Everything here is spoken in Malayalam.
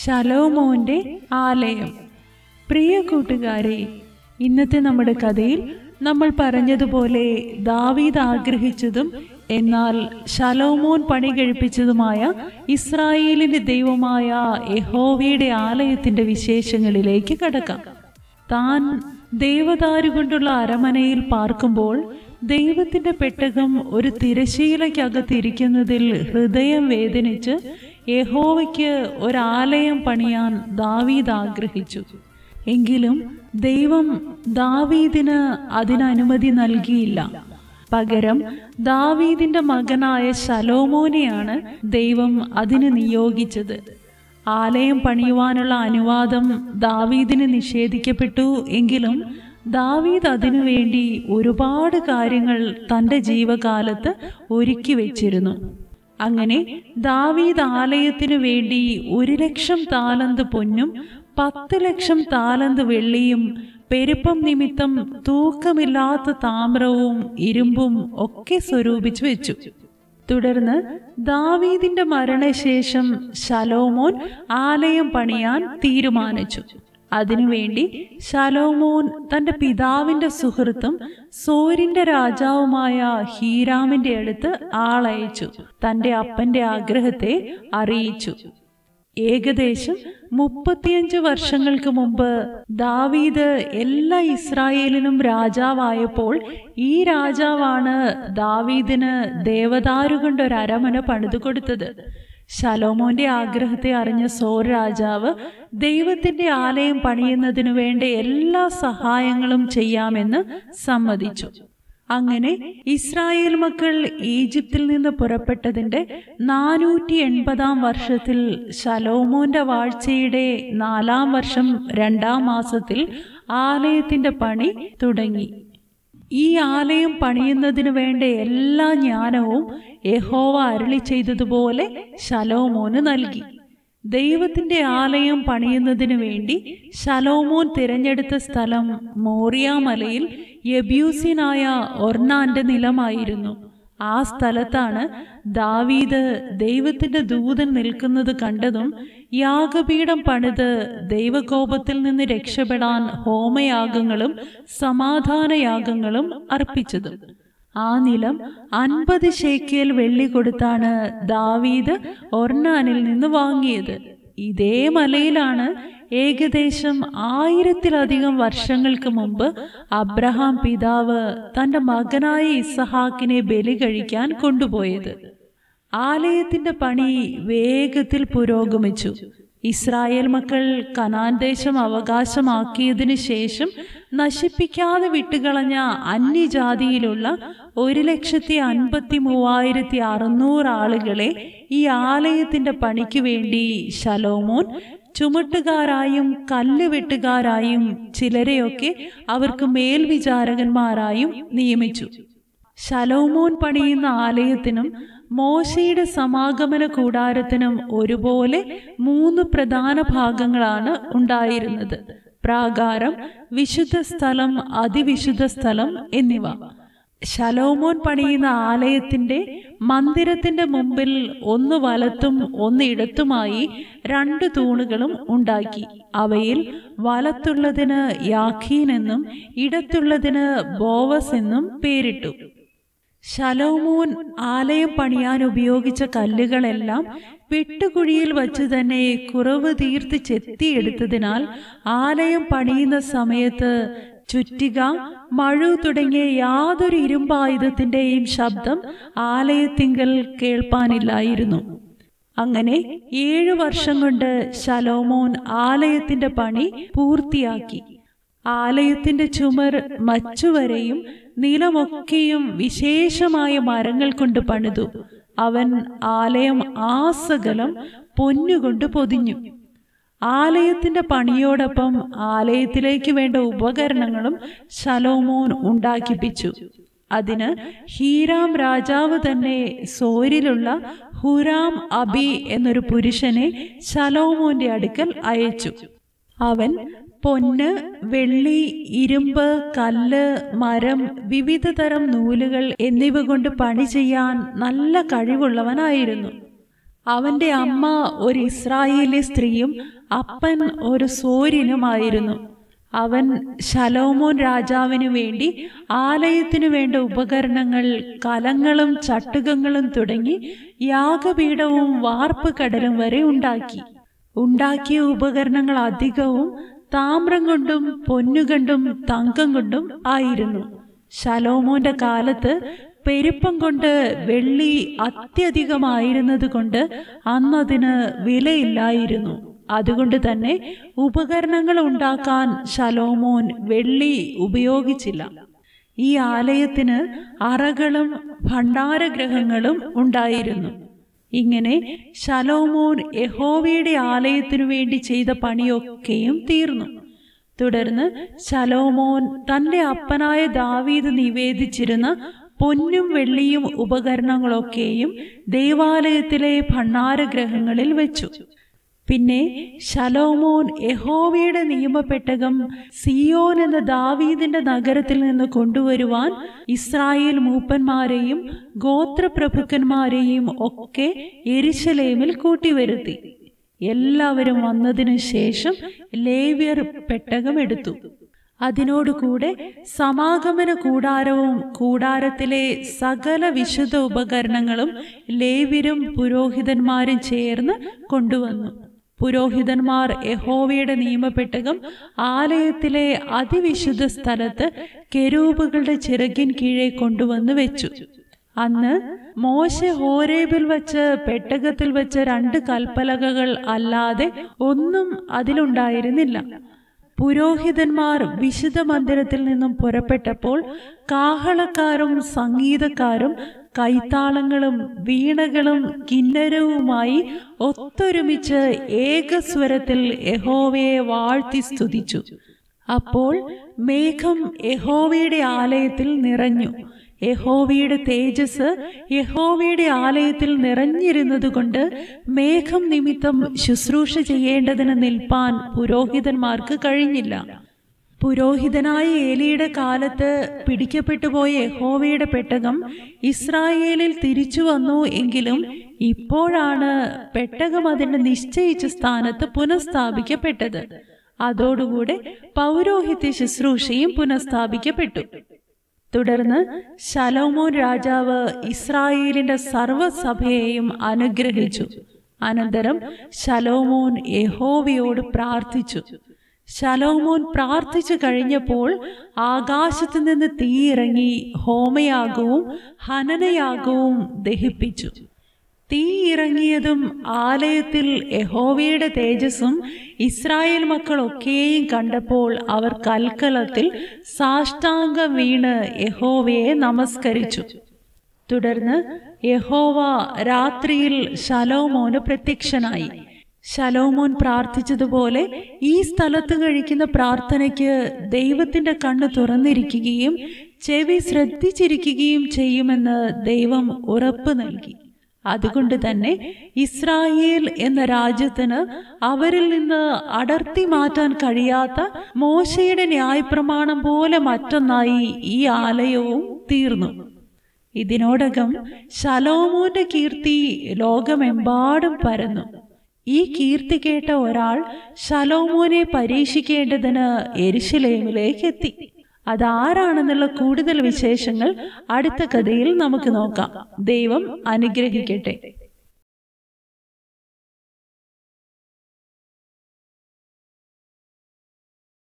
ശലോമോന്റെ ആലയം പ്രിയ കൂട്ടുകാരെ ഇന്നത്തെ നമ്മുടെ കഥയിൽ നമ്മൾ പറഞ്ഞതുപോലെ ദാവീദ് ആഗ്രഹിച്ചതും എന്നാൽ ശലോമോൻ പണി കഴിപ്പിച്ചതുമായ ഇസ്രായേലിന്റെ ദൈവമായ യഹോവയുടെ ആലയത്തിന്റെ വിശേഷങ്ങളിലേക്ക് കടക്കാം താൻ ദേവദാരു കൊണ്ടുള്ള അരമനയിൽ പാർക്കുമ്പോൾ ദൈവത്തിന്റെ പെട്ടകം ഒരു തിരശീലയ്ക്കകത്തിരിക്കുന്നതിൽ ഹൃദയം വേദനിച്ച് യഹോവയ്ക്ക് ഒരാലയം പണിയാൻ ദാവീദ് ആഗ്രഹിച്ചു എങ്കിലും ദൈവം ദാവീദിന് അതിനനുമതി നൽകിയില്ല പകരം ദാവീദിന്റെ മകനായ ശലോമോനെയാണ് ദൈവം അതിന് നിയോഗിച്ചത് ആലയം പണിയുവാനുള്ള അനുവാദം ദാവീദിന് നിഷേധിക്കപ്പെട്ടു എങ്കിലും ദാവീദ് അതിനുവേണ്ടി ഒരുപാട് കാര്യങ്ങൾ തൻ്റെ ജീവകാലത്ത് ഒരുക്കി വെച്ചിരുന്നു അങ്ങനെ ദാവീദ് ആലയത്തിനു വേണ്ടി ഒരു ലക്ഷം താലന്ത് പൊന്നും പത്ത് ലക്ഷം താലന്ത് വെള്ളിയും പെരുപ്പം നിമിത്തം തൂക്കമില്ലാത്ത താമ്രവും ഇരുമ്പും ഒക്കെ സ്വരൂപിച്ചു വെച്ചു തുടർന്ന് ദാവീദിന്റെ മരണശേഷം ശലോമോൻ ആലയം പണിയാൻ തീരുമാനിച്ചു അതിനുവേണ്ടി ശലോമോൻ തന്റെ പിതാവിന്റെ സുഹൃത്തും സോരിന്റെ രാജാവുമായ ഹീരാമിന്റെ അടുത്ത് ആളയച്ചു തന്റെ അപ്പന്റെ ആഗ്രഹത്തെ അറിയിച്ചു ഏകദേശം മുപ്പത്തിയഞ്ച് വർഷങ്ങൾക്ക് മുമ്പ് ദാവീദ് എല്ലാ ഇസ്രായേലിനും രാജാവായപ്പോൾ ഈ രാജാവാണ് ദാവീദിന് ദേവദാരു കൊണ്ട് ഒരു അരമന പണിതു കൊടുത്തത് ശലോമോന്റെ ആഗ്രഹത്തെ അറിഞ്ഞ സോർ രാജാവ് ദൈവത്തിന്റെ ആലയം പണിയുന്നതിനു വേണ്ട എല്ലാ സഹായങ്ങളും ചെയ്യാമെന്ന് സമ്മതിച്ചു അങ്ങനെ ഇസ്രായേൽ മക്കൾ ഈജിപ്തിൽ നിന്ന് പുറപ്പെട്ടതിന്റെ നാനൂറ്റി എൺപതാം വർഷത്തിൽ ശലോമോന്റെ വാഴ്ചയുടെ നാലാം വർഷം രണ്ടാം മാസത്തിൽ ആലയത്തിന്റെ പണി തുടങ്ങി ഈ ആലയം പണിയുന്നതിന് വേണ്ട എല്ലാ ജ്ഞാനവും യഹോവ അരളി ചെയ്തതുപോലെ ശലോമോന് നൽകി ദൈവത്തിന്റെ ആലയം പണിയുന്നതിന് വേണ്ടി ശലോമോൻ തിരഞ്ഞെടുത്ത സ്ഥലം മോറിയാമലയിൽ മലയിൽ യബ്യൂസിനായ ഒർണാന്റെ നിലമായിരുന്നു ആ സ്ഥലത്താണ് ദാവീദ് ദൈവത്തിന്റെ ദൂതൻ നിൽക്കുന്നത് കണ്ടതും യാഗപീഠം പണിത് ദൈവകോപത്തിൽ നിന്ന് രക്ഷപ്പെടാൻ ഹോമയാഗങ്ങളും സമാധാനയാഗങ്ങളും അർപ്പിച്ചതും ആ നിലം അൻപത് ശേക്കിയൽ വെള്ളി കൊടുത്താണ് ദാവീദ് ഒർണാനിൽ നിന്ന് വാങ്ങിയത് ഇതേ മലയിലാണ് ഏകദേശം ആയിരത്തിലധികം വർഷങ്ങൾക്ക് മുമ്പ് അബ്രഹാം പിതാവ് തൻ്റെ മകനായ ഇസഹാക്കിനെ ബലി കഴിക്കാൻ കൊണ്ടുപോയത് ആലയത്തിന്റെ പണി വേഗത്തിൽ പുരോഗമിച്ചു ഇസ്രായേൽ മക്കൾ കനാൻ ദേശം അവകാശമാക്കിയതിനു ശേഷം നശിപ്പിക്കാതെ വിട്ടുകളഞ്ഞ അന്യജാതിയിലുള്ള ഒരു ലക്ഷത്തി അൻപത്തി മൂവായിരത്തി അറുന്നൂറ് ആളുകളെ ഈ ആലയത്തിന്റെ പണിക്ക് വേണ്ടി ശലോമോൻ ചുമട്ടുകാരായും കല്ലുവെട്ടുകാരായും ചിലരെയൊക്കെ അവർക്ക് മേൽവിചാരകന്മാരായും നിയമിച്ചു ശലോമോൻ പണിയുന്ന ആലയത്തിനും മോശയുടെ സമാഗമന കൂടാരത്തിനും ഒരുപോലെ മൂന്ന് പ്രധാന ഭാഗങ്ങളാണ് ഉണ്ടായിരുന്നത് പ്രാകാരം വിശുദ്ധ സ്ഥലം അതിവിശുദ്ധ സ്ഥലം എന്നിവ ശലോമോൻ പണിയുന്ന ആലയത്തിന്റെ മന്ദിരത്തിന്റെ മുമ്പിൽ ഒന്ന് വലത്തും ഒന്ന് ഇടത്തുമായി രണ്ട് തൂണുകളും ഉണ്ടാക്കി അവയിൽ വലത്തുള്ളതിന് യാഖീൻ എന്നും ഇടത്തുള്ളതിന് ബോവസ് എന്നും പേരിട്ടു ശലോമോൻ ആലയം പണിയാൻ ഉപയോഗിച്ച കല്ലുകളെല്ലാം വെട്ടുകുഴിയിൽ വച്ച് തന്നെ കുറവ് തീർത്ത് ചെത്തിയെടുത്തതിനാൽ ആലയം പണിയുന്ന സമയത്ത് ചുറ്റിക മഴു തുടങ്ങിയ യാതൊരു ഇരുമ്പായുധത്തിന്റെയും ശബ്ദം ആലയത്തിങ്കൽ കേൾപ്പാനില്ലായിരുന്നു അങ്ങനെ ഏഴു വർഷം കൊണ്ട് ശലോമോൻ ആലയത്തിന്റെ പണി പൂർത്തിയാക്കി ആലയത്തിന്റെ ചുമർ മച്ചുവരെയും നിലമൊക്കെയും വിശേഷമായ മരങ്ങൾ കൊണ്ട് പണിതു അവൻ ആലയം ആസകലം പൊന്നുകൊണ്ട് പൊതിഞ്ഞു ആലയത്തിന്റെ പണിയോടൊപ്പം ആലയത്തിലേക്ക് വേണ്ട ഉപകരണങ്ങളും ശലോമോൻ ഉണ്ടാക്കിപ്പിച്ചു അതിന് ഹീരാം രാജാവ് തന്നെ സോരിലുള്ള ഹുരാം അബി എന്നൊരു പുരുഷനെ ശലോമോന്റെ അടുക്കൽ അയച്ചു അവൻ പൊന്ന് വെള്ളി ഇരുമ്പ് കല്ല് മരം വിവിധ തരം നൂലുകൾ എന്നിവ കൊണ്ട് പണി ചെയ്യാൻ നല്ല കഴിവുള്ളവനായിരുന്നു അവന്റെ അമ്മ ഒരു ഇസ്രായേലി സ്ത്രീയും അപ്പൻ ഒരു സൂര്യനുമായിരുന്നു അവൻ ശലോമോൻ രാജാവിനു വേണ്ടി ആലയത്തിനു വേണ്ട ഉപകരണങ്ങൾ കലങ്ങളും ചട്ടുകങ്ങളും തുടങ്ങി യാഗപീഠവും വാർപ്പ് കടലും വരെ ഉണ്ടാക്കി ഉണ്ടാക്കിയ ഉപകരണങ്ങൾ അധികവും താമ്രം കൊണ്ടും പൊന്നുകൊണ്ടും തങ്കം കൊണ്ടും ആയിരുന്നു ശലോമോന്റെ കാലത്ത് പെരുപ്പം കൊണ്ട് വെള്ളി കൊണ്ട് അന്നതിന് വിലയില്ലായിരുന്നു അതുകൊണ്ട് തന്നെ ഉപകരണങ്ങൾ ഉണ്ടാക്കാൻ ശലോമോൻ വെള്ളി ഉപയോഗിച്ചില്ല ഈ ആലയത്തിന് അറകളും ഭണ്ഡാരഗ്രഹങ്ങളും ഉണ്ടായിരുന്നു ഇങ്ങനെ ശലോമോൻ യഹോവയുടെ ആലയത്തിനു വേണ്ടി ചെയ്ത പണിയൊക്കെയും തീർന്നു തുടർന്ന് ശലോമോൻ തൻ്റെ അപ്പനായ ദാവീദ് നിവേദിച്ചിരുന്ന പൊന്നും വെള്ളിയും ഉപകരണങ്ങളൊക്കെയും ദൈവാലയത്തിലെ ഭണ്ണാരഗ്രഹങ്ങളിൽ വെച്ചു പിന്നെ ശലോമോൻ യഹോവയുടെ നിയമപ്പെട്ടകം സിയോൻ എന്ന ദാവീദിന്റെ നഗരത്തിൽ നിന്ന് കൊണ്ടുവരുവാൻ ഇസ്രായേൽ മൂപ്പന്മാരെയും ഗോത്രപ്രഭുക്കന്മാരെയും ഒക്കെ എരിശലേമിൽ കൂട്ടിവരുത്തി എല്ലാവരും വന്നതിനു ശേഷം ലേവ്യർ പെട്ടകം എടുത്തു അതിനോടുകൂടെ സമാഗമന കൂടാരവും കൂടാരത്തിലെ സകല വിശുദ്ധ ഉപകരണങ്ങളും ലേവിരും പുരോഹിതന്മാരും ചേർന്ന് കൊണ്ടുവന്നു പുരോഹിതന്മാർ യഹോവയുടെ നിയമപ്പെട്ടകം ആലയത്തിലെ അതിവിശുദ്ധ സ്ഥലത്ത് കെരൂപുകളുടെ ചിറകിൻ കീഴെ കൊണ്ടുവന്നു വെച്ചു അന്ന് മോശ ഹോരേബിൽ വച്ച് പെട്ടകത്തിൽ വച്ച് രണ്ട് കൽപ്പലകകൾ അല്ലാതെ ഒന്നും അതിലുണ്ടായിരുന്നില്ല പുരോഹിതന്മാർ വിശുദ്ധ മന്ദിരത്തിൽ നിന്നും പുറപ്പെട്ടപ്പോൾ കാഹളക്കാരും സംഗീതക്കാരും കൈത്താളങ്ങളും വീണകളും കിന്നരവുമായി ഒത്തൊരുമിച്ച് ഏകസ്വരത്തിൽ യഹോവയെ വാഴ്ത്തി സ്തുതിച്ചു അപ്പോൾ മേഘം യഹോവയുടെ ആലയത്തിൽ നിറഞ്ഞു യഹോവയുടെ തേജസ് യഹോവയുടെ ആലയത്തിൽ നിറഞ്ഞിരുന്നത് കൊണ്ട് മേഘം നിമിത്തം ശുശ്രൂഷ ചെയ്യേണ്ടതിന് നിൽപ്പാൻ പുരോഹിതന്മാർക്ക് കഴിഞ്ഞില്ല പുരോഹിതനായ ഏലിയുടെ കാലത്ത് പിടിക്കപ്പെട്ടുപോയ യഹോവയുടെ പെട്ടകം ഇസ്രായേലിൽ തിരിച്ചു വന്നു എങ്കിലും ഇപ്പോഴാണ് പെട്ടകം അതിൻ്റെ നിശ്ചയിച്ച സ്ഥാനത്ത് പുനഃസ്ഥാപിക്കപ്പെട്ടത് അതോടുകൂടെ പൗരോഹിത്യ ശുശ്രൂഷയും പുനഃസ്ഥാപിക്കപ്പെട്ടു തുടർന്ന് ശലോമോൻ രാജാവ് ഇസ്രായേലിന്റെ സർവസഭയെയും അനുഗ്രഹിച്ചു അനന്തരം ശലോമോൻ യഹോവയോട് പ്രാർത്ഥിച്ചു ശലോമോൻ പ്രാർത്ഥിച്ചു കഴിഞ്ഞപ്പോൾ ആകാശത്തു നിന്ന് തീയിറങ്ങി ഹോമയാഗവും ഹനനയാഗവും ദഹിപ്പിച്ചു തീ ഇറങ്ങിയതും ആലയത്തിൽ യഹോവയുടെ തേജസ്സും ഇസ്രായേൽ മക്കളൊക്കെയും കണ്ടപ്പോൾ അവർ കൽക്കലത്തിൽ സാഷ്ടാംഗം വീണ് യഹോവയെ നമസ്കരിച്ചു തുടർന്ന് യഹോവ രാത്രിയിൽ ശലോമോന് പ്രത്യക്ഷനായി ശലോമോൻ പ്രാർത്ഥിച്ചതുപോലെ ഈ സ്ഥലത്ത് കഴിക്കുന്ന പ്രാർത്ഥനയ്ക്ക് ദൈവത്തിൻ്റെ കണ്ണ് തുറന്നിരിക്കുകയും ചെവി ശ്രദ്ധിച്ചിരിക്കുകയും ചെയ്യുമെന്ന് ദൈവം ഉറപ്പ് നൽകി അതുകൊണ്ട് തന്നെ ഇസ്രായേൽ എന്ന രാജ്യത്തിന് അവരിൽ നിന്ന് അടർത്തി മാറ്റാൻ കഴിയാത്ത മോശയുടെ പ്രമാണം പോലെ മറ്റൊന്നായി ഈ ആലയവും തീർന്നു ഇതിനോടകം ശലോമോന്റെ കീർത്തി ലോകമെമ്പാടും പരന്നു ഈ കീർത്തി കേട്ട ഒരാൾ ശലോമോനെ പരീക്ഷിക്കേണ്ടതിന് എരിശിലേമിലേക്ക് എത്തി അതാരാണെന്നുള്ള കൂടുതൽ വിശേഷങ്ങൾ അടുത്ത കഥയിൽ നമുക്ക് നോക്കാം ദൈവം അനുഗ്രഹിക്കട്ടെ